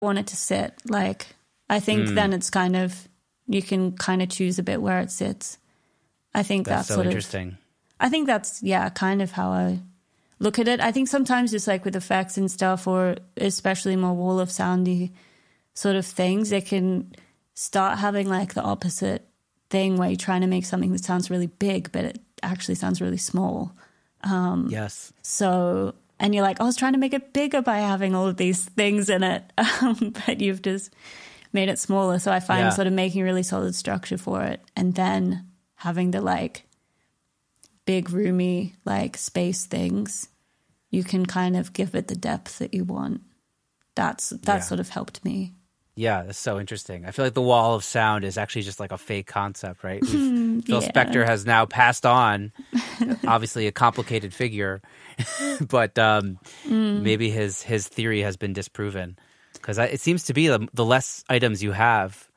want it to sit. Like, I think mm. then it's kind of, you can kind of choose a bit where it sits. I think that's, that's so sort interesting. Of, I think that's, yeah, kind of how I look at it. I think sometimes just like with effects and stuff, or especially more wall of soundy sort of things, it can start having like the opposite thing where you're trying to make something that sounds really big, but it actually sounds really small. Um, yes. So and you're like, I was trying to make it bigger by having all of these things in it, um, but you've just made it smaller. So I find yeah. sort of making really solid structure for it, and then having the like big roomy like space things, you can kind of give it the depth that you want. That's that yeah. sort of helped me yeah, that's so interesting. I feel like the wall of sound is actually just like a fake concept, right? Phil yeah. Spector has now passed on, obviously a complicated figure, but um, mm. maybe his his theory has been disproven because it seems to be the, the, less items you have,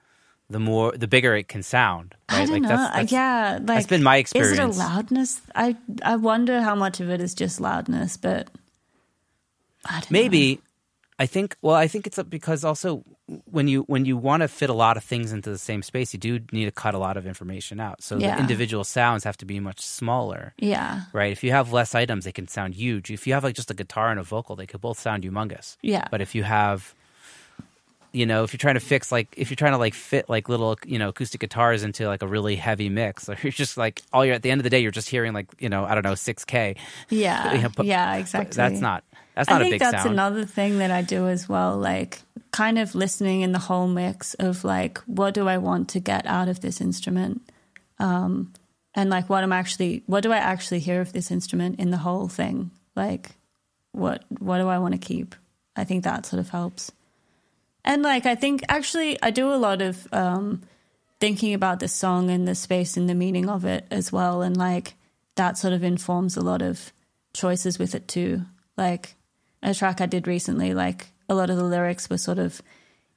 the more the bigger it can sound. Right? I don't like know. That's, that's, yeah, like, that's been my experience. Is it a loudness? I I wonder how much of it is just loudness, but maybe. Know. I think well, I think it's because also when you when you want to fit a lot of things into the same space, you do need to cut a lot of information out. So yeah. the individual sounds have to be much smaller. Yeah. Right. If you have less items, they can sound huge. If you have like just a guitar and a vocal, they could both sound humongous. Yeah. But if you have you know if you're trying to fix like if you're trying to like fit like little you know acoustic guitars into like a really heavy mix or you're just like all you're at the end of the day you're just hearing like you know i don't know 6k yeah but, yeah exactly that's not that's not I a big that's sound. another thing that i do as well like kind of listening in the whole mix of like what do i want to get out of this instrument um and like what i'm actually what do i actually hear of this instrument in the whole thing like what what do i want to keep i think that sort of helps and like, I think actually, I do a lot of um, thinking about the song and the space and the meaning of it as well. And like, that sort of informs a lot of choices with it too. Like, a track I did recently, like, a lot of the lyrics were sort of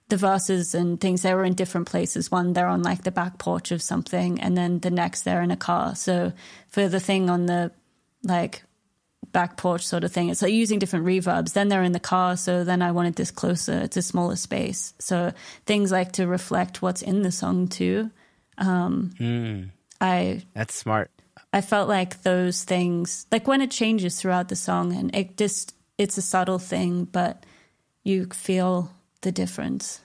the verses and things, they were in different places. One, they're on like the back porch of something, and then the next, they're in a car. So, for the thing on the like back porch sort of thing. It's like using different reverbs. Then they're in the car, so then I wanted this closer to smaller space. So things like to reflect what's in the song too. Um, mm. I that's smart. I felt like those things, like when it changes throughout the song, and it just it's a subtle thing, but you feel the difference.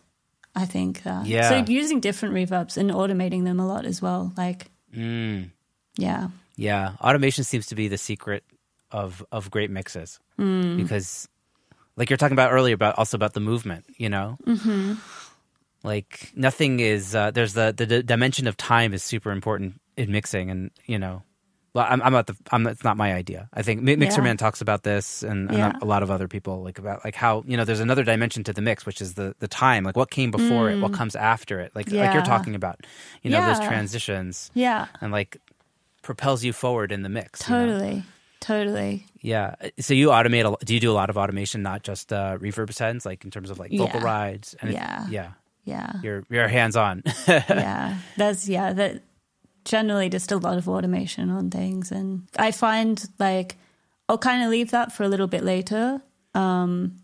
I think. Uh, yeah. So using different reverbs and automating them a lot as well, like. Mm. Yeah. Yeah, automation seems to be the secret of of great mixes mm. because like you're talking about earlier about also about the movement you know mm-hmm. like nothing is uh, there's the, the the dimension of time is super important in mixing and you know well, I'm, I'm about the I'm it's not my idea I think Mixer yeah. Man talks about this and, yeah. a lot of other people like about like how you know there's another dimension to the mix which is the the time like what came before mm. it what mm. comes after it like yeah. like you're talking about you know those transitions yeah and like propels you forward in the mix totally you know? Totally. Yeah. Uh, so you automate a do you do a lot of automation, not just uh, reverb sends, like in terms of like vocal yeah. rides? And yeah. It, yeah. Yeah. You're you're hands on. yeah. That's yeah, that generally just a lot of automation on things and I find like I'll kind of leave that for a little bit later. Um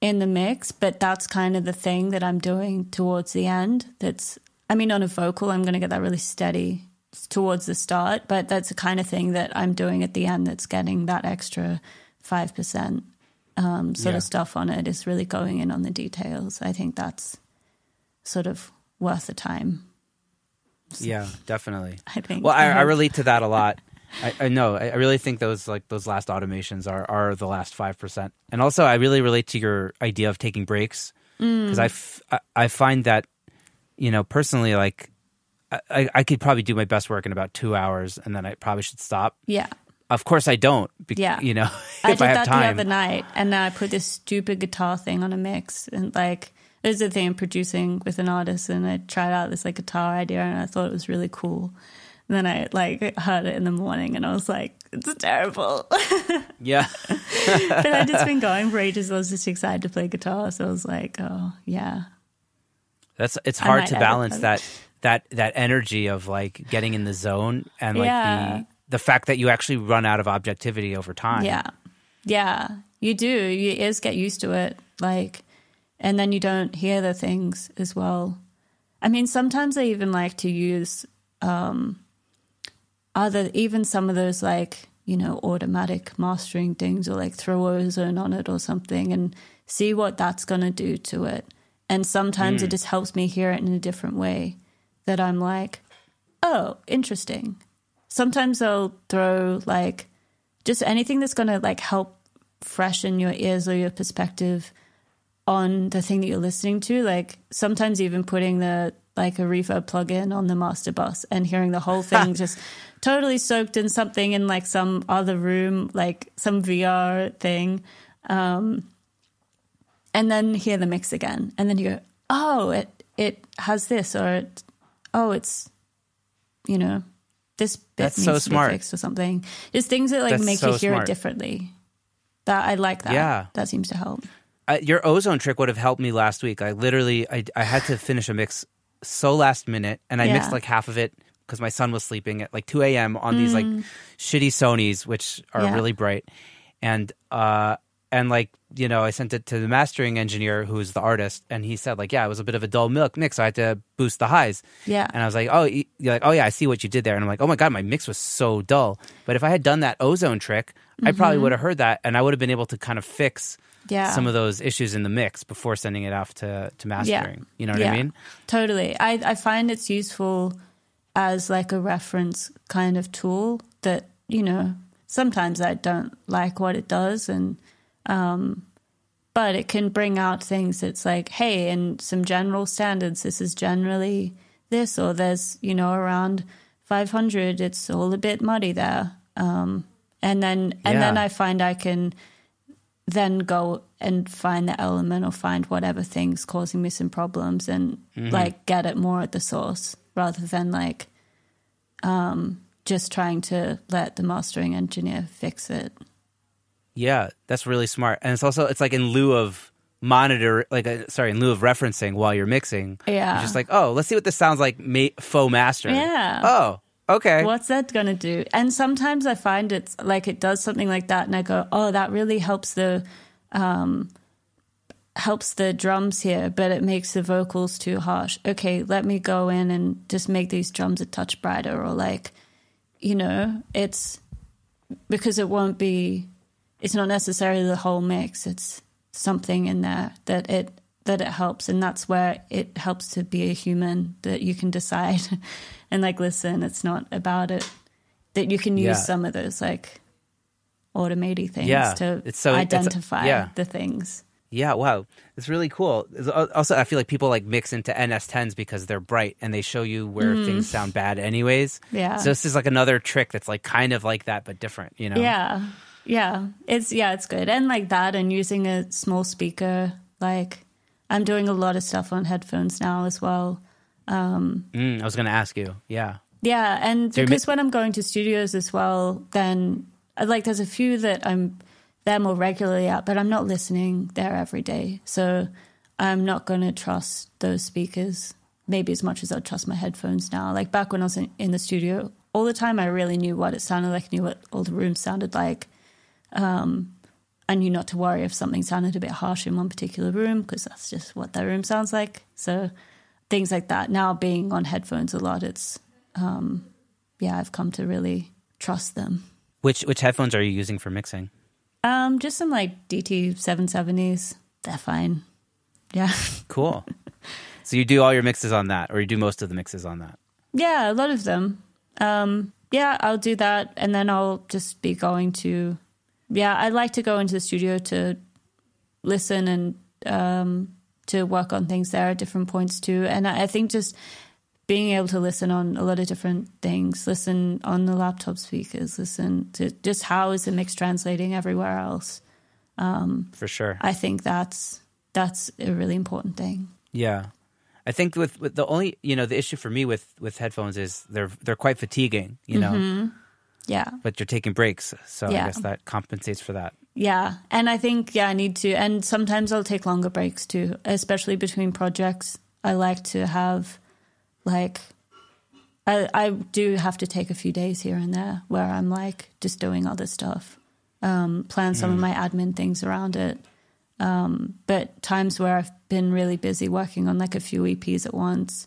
in the mix, but that's kind of the thing that I'm doing towards the end. That's, I mean, on a vocal, I'm going to get that really steady towards the start, but that's the kind of thing that I'm doing at the end that's getting that extra 5% um, sort yeah. of stuff on it is really going in on the details. I think that's sort of worth the time. So yeah, definitely. I think. Well, I, I relate to that a lot. I, I, know. I really think those like those last automations are are the last five percent. And also, I really relate to your idea of taking breaks because mm. I, f- I I find that you know personally like I, I could probably do my best work in about two hours, and then I probably should stop. Yeah. Of course, I don't. Be- yeah. You know, if I did I have that time. the other night, and then I put this stupid guitar thing on a mix, and like there's a thing in producing with an artist, and I tried out this like guitar idea, and I thought it was really cool. And then I like heard it in the morning, and I was like, "It's terrible." yeah. but I just been going for ages. I was just excited to play guitar, so I was like, "Oh yeah." That's it's hard to balance that that that energy of like getting in the zone and like yeah. the the fact that you actually run out of objectivity over time. Yeah. Yeah. You do. You is get used to it. Like and then you don't hear the things as well. I mean, sometimes I even like to use um other even some of those like, you know, automatic mastering things or like throw ozone on it or something and see what that's gonna do to it. And sometimes mm. it just helps me hear it in a different way that I'm like, oh, interesting. Sometimes I'll throw like just anything that's going to like help freshen your ears or your perspective on the thing that you're listening to. Like sometimes even putting the like a reverb plug-in on the master bus and hearing the whole thing just totally soaked in something in like some other room, like some VR thing. Um, and then hear the mix again. And then you go, oh, it, it has this or it oh, it's you know this bit That's needs so to smart. be fixed or something. Just things that like That's make so you hear smart. it differently. That I like that. Yeah, that seems to help. your ozone trick would have helped me last week. I literally I I had to finish a mix so last minute, and I yeah. mixed like half of it because my son was sleeping at like 2 a.m. on mm. these like mm. shitty Sony's, which are yeah. really bright. And uh, and like you know i sent it to the mastering engineer who's the artist and he said like yeah it was a bit of a dull milk mix so i had to boost the highs yeah and i was like oh you're like oh yeah i see what you did there and i'm like oh my god my mix was so dull but if i had done that ozone trick mm-hmm. i probably mm-hmm. would have heard that and i would have been able to kind of fix yeah. some of those issues in the mix before sending it off to, to mastering yeah. you know what yeah. i mean totally I, I find it's useful as like a reference kind of tool that you know sometimes i don't like what it does and um, but it can bring out things that's like, hey, in some general standards, this is generally this, or there's, you know, around 500, it's all a bit muddy there. Um, and then, and yeah. then I find I can then go and find the element or find whatever thing's causing me some problems and mm-hmm. like get it more at the source rather than like um, just trying to let the mastering engineer fix it. Yeah, that's really smart. And it's also it's like in lieu of monitor like uh, sorry in lieu of referencing while you're mixing yeah you're just like oh let's see what this sounds like ma- faux master yeah oh okay what's that gonna do and sometimes i find it's like it does something like that and i go oh that really helps the um helps the drums here but it makes the vocals too harsh okay let me go in and just make these drums a touch brighter or like you know it's because it won't be it's not necessarily the whole mix. It's something in there that it that it helps and that's where it helps to be a human that you can decide and like listen it's not about it that you can use yeah. some of those like automated things yeah. to so, identify yeah. the things yeah, wow, it's really cool. Also, I feel like people like mix into NS10s because they're bright and they show you where mm. things sound bad, anyways. Yeah. So this is like another trick that's like kind of like that but different, you know? Yeah yeah, it's yeah, it's good. And like that, and using a small speaker. Like I'm doing a lot of stuff on headphones now as well. Um, mm, I was going to ask you. Yeah. Yeah, and so because mi- when I'm going to studios as well, then uh, like there's a few that I'm there more regularly at, but I'm not listening there every day, so I'm not going to trust those speakers maybe as much as I trust my headphones now. Like back when I was in, in the studio all the time, I really knew what it sounded like, knew what all the rooms sounded like, um, I knew not to worry if something sounded a bit harsh in one particular room because that's just what that room sounds like. So things like that. Now being on headphones a lot, it's um, yeah, I've come to really trust them. Which which headphones are you using for mixing? Um, just some like DT seven seventies. They're fine. Yeah. cool. So you do all your mixes on that, or you do most of the mixes on that? Yeah, a lot of them. Um, yeah, I'll do that, and then I'll just be going to yeah, I like to go into the studio to listen and um, to work on things there at different points too. And I, I think just being able to listen on a lot of different things, listen on the laptop speakers, listen to just how is the mix translating everywhere else. Um, For sure, I think that's that's a really important thing. Yeah, I think with, with the only you know the issue for me with with headphones is they're they're quite fatiguing. You know, mm-hmm. Yeah. But you're taking breaks. So yeah. I guess that compensates for that. Yeah. And I think, yeah, I need to. And sometimes I'll take longer breaks too, especially between projects. I like to have, like, I, I do have to take a few days here and there where I'm like just doing other stuff, um, plan some mm. of my admin things around it. Um, but times where I've been really busy working on like a few EPs at once,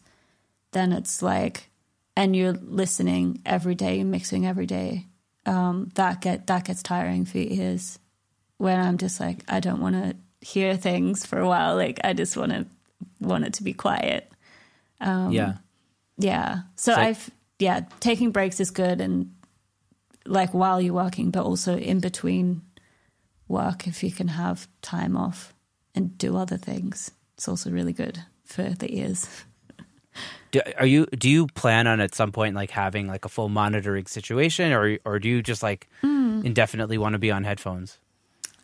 then it's like and you're listening every day and mixing every day, um, that get that gets tiring for ears. When I'm just like, I don't want to hear things for a while. Like I just want to want it to be quiet. Um, yeah, yeah. So, so I've yeah, taking breaks is good, and like while you're working, but also in between work, if you can have time off and do other things, it's also really good for the ears. Do, are you do you plan on at some point like having like a full monitoring situation or or do you just like mm. indefinitely want to be on headphones?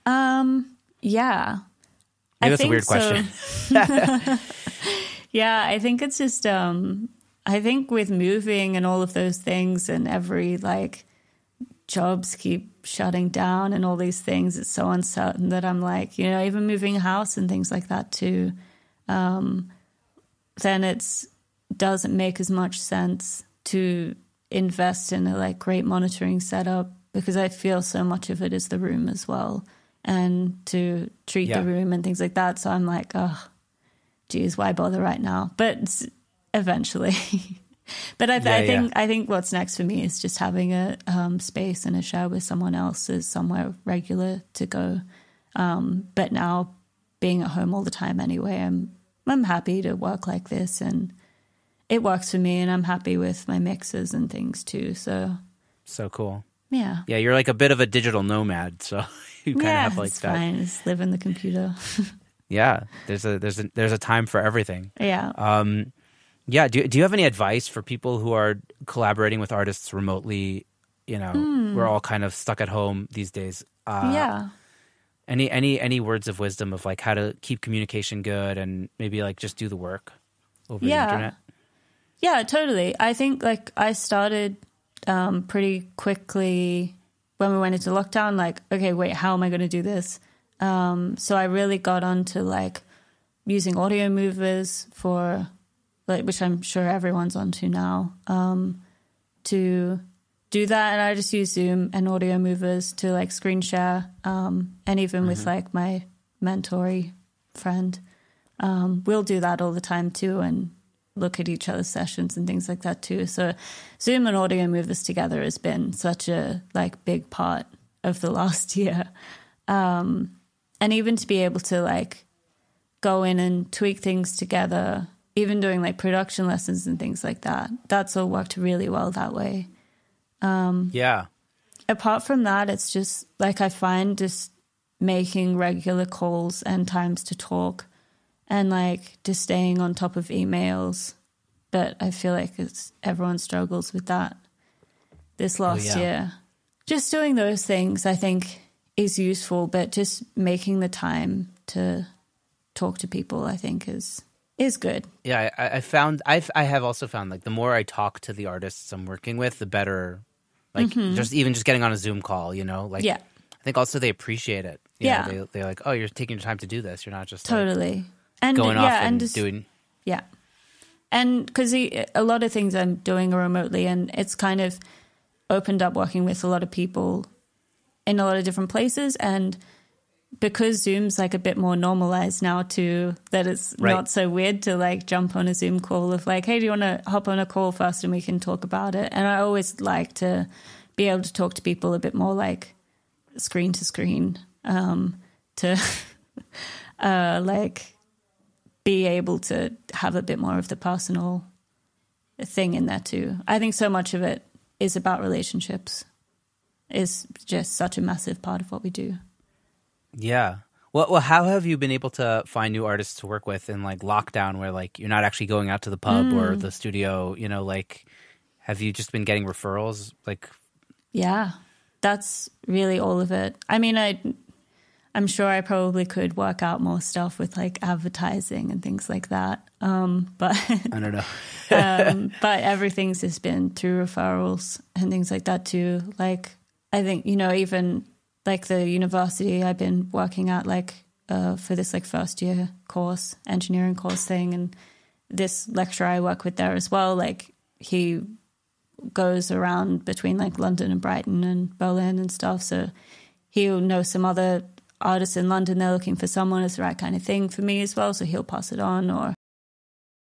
Um yeah. Maybe I that's a weird question. So. yeah, I think it's just um I think with moving and all of those things and every like jobs keep shutting down and all these things, it's so uncertain that I'm like, you know, even moving house and things like that too. Um, then it's doesn't make as much sense to invest in a like great monitoring setup because I feel so much of it is the room as well and to treat yeah. the room and things like that. So I'm like, oh, geez, why bother right now? But eventually. but I, th- yeah, I think yeah. I think what's next for me is just having a um, space and a share with someone else is somewhere regular to go. Um, but now being at home all the time anyway, I'm I'm happy to work like this and it works for me and I'm happy with my mixes and things too. So So cool. Yeah. Yeah, you're like a bit of a digital nomad, so you kind of yeah, have like it's that. Fine. Just live in the computer. yeah. There's a there's a there's a time for everything. Yeah. Um yeah, do do you have any advice for people who are collaborating with artists remotely? You know, mm. we're all kind of stuck at home these days. Uh, yeah. Any any any words of wisdom of like how to keep communication good and maybe like just do the work over yeah. the internet? Yeah, totally. I think like I started um, pretty quickly when we went into lockdown. Like, okay, wait, how am I going to do this? Um, so I really got onto like using audio movers for like, which I'm sure everyone's onto now, um, to do that. And I just use Zoom and audio movers to like screen share, um, and even mm-hmm. with like my mentory friend, um, we'll do that all the time too. And look at each other's sessions and things like that too. So Zoom and Audio Move This Together has been such a like big part of the last year. Um, and even to be able to like go in and tweak things together, even doing like production lessons and things like that, that's all worked really well that way. Um, yeah. Apart from that, it's just like I find just making regular calls and times to talk and like just staying on top of emails. But I feel like it's everyone struggles with that this last oh, yeah. year. Just doing those things, I think, is useful, but just making the time to talk to people, I think, is is good. Yeah, I, I found I've I have also found like the more I talk to the artists I'm working with, the better. Like mm-hmm. just even just getting on a Zoom call, you know, like yeah. I think also they appreciate it. You yeah, know, they, they're like, oh, you're taking your time to do this. You're not just totally. Like, and, going yeah, off and, and just, doing. Yeah. And because a lot of things I'm doing are remotely, and it's kind of opened up working with a lot of people in a lot of different places. And because Zoom's like a bit more normalized now, too, that it's right. not so weird to like jump on a Zoom call of like, hey, do you want to hop on a call first and we can talk about it? And I always like to be able to talk to people a bit more like screen to screen um, to uh, like be able to have a bit more of the personal thing in there too. I think so much of it is about relationships. Is just such a massive part of what we do. Yeah. Well, well, how have you been able to find new artists to work with in like lockdown, where like you're not actually going out to the pub mm. or the studio? You know, like have you just been getting referrals? Like, yeah, that's really all of it. I mean, I I'm sure I probably could work out more stuff with like advertising and things like that. Um, but I don't know. um, but everything's just been through referrals and things like that too. Like I think you know even like the university I've been working at like uh, for this like first year course engineering course thing and this lecturer I work with there as well. Like he goes around between like London and Brighton and Berlin and stuff, so he'll know some other artists in London, they're looking for someone, it's the right kind of thing for me as well. So he'll pass it on or